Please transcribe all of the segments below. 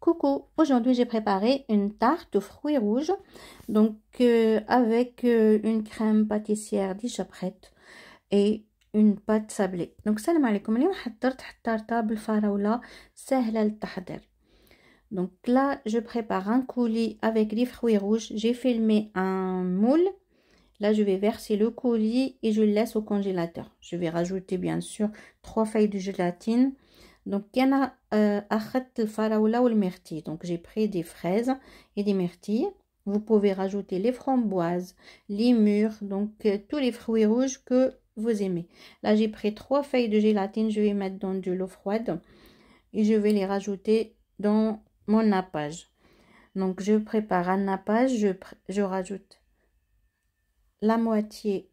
Coucou, aujourd'hui j'ai préparé une tarte aux fruits rouges, donc euh, avec euh, une crème pâtissière déjà prête et une pâte sablée. Donc salam alaikum, à Donc là, je prépare un coulis avec les fruits rouges. J'ai filmé un moule. Là, je vais verser le coulis et je le laisse au congélateur. Je vais rajouter bien sûr trois feuilles de gélatine, donc, il y en a euh, Donc, j'ai pris des fraises et des myrtilles. Vous pouvez rajouter les framboises, les mûres, donc euh, tous les fruits rouges que vous aimez. Là, j'ai pris trois feuilles de gélatine. Je vais mettre dans de l'eau froide et je vais les rajouter dans mon nappage. Donc, je prépare un nappage. Je, je rajoute la moitié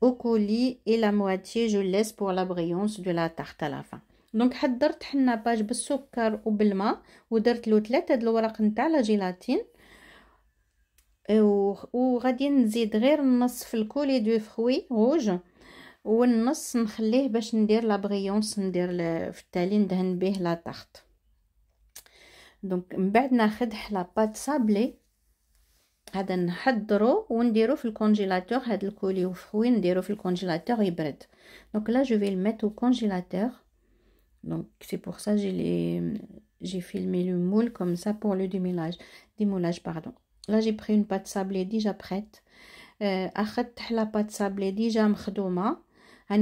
au colis et la moitié je laisse pour la brillance de la tarte à la fin. دونك حضرت حنا باج بالسكر وبالماء ودرت له ثلاثه د الوراق نتاع لا جيلاتين وغادي نزيد غير النص في الكولي دو فروي روج والنص نخليه باش ندير لا بريونس ندير في التالي ندهن به لا طارت دونك من بعد ناخذ لا بات سابلي هذا نحضرو ونديرو في الكونجيلاتور هاد الكولي وفروي نديرو في الكونجيلاتور يبرد دونك لا جو في الميت او كونجيلاتور Donc c'est pour ça que j'ai filmé le moule comme ça pour le démoulage. démoulage pardon. Là j'ai pris une pâte sablée déjà prête. Euh, la pâte sablée déjà m'khdouma. je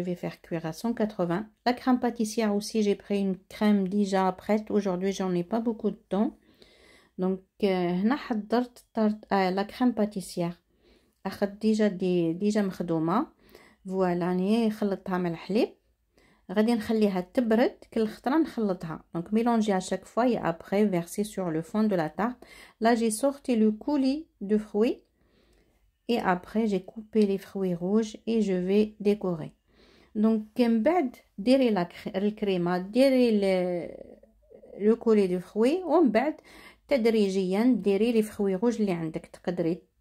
vais faire cuire à 180. La crème pâtissière aussi, j'ai pris une crème déjà prête. Aujourd'hui, j'en ai pas beaucoup de temps. Donc, euh, euh, la crème pâtissière. déjà des déjà فوالا فوالاني يعني خلطتها مع الحليب غادي نخليها تبرد كل خطره نخلطها دونك ميلونجي ا شاك فوا اي ابري فيرسي سور لو فون دو لا تارت لا جي سورتي لو كولي دو فروي اي ابري جي كوبي لي فروي روج اي جو في ديكوري دونك من بعد ديري لا الكريمه ديري لو كولي دو فروي ومن بعد تدريجيا ديري لي فروي روج اللي عندك تقدري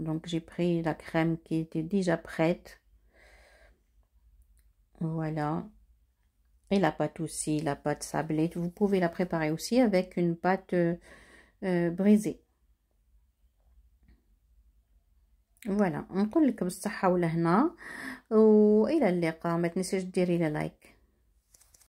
Donc j'ai pris la crème qui était déjà prête. Voilà. Et la pâte aussi, la pâte sablée. Vous pouvez la préparer aussi avec une pâte euh, brisée. Voilà. là, ou et là. Maintenant, je dirais le like.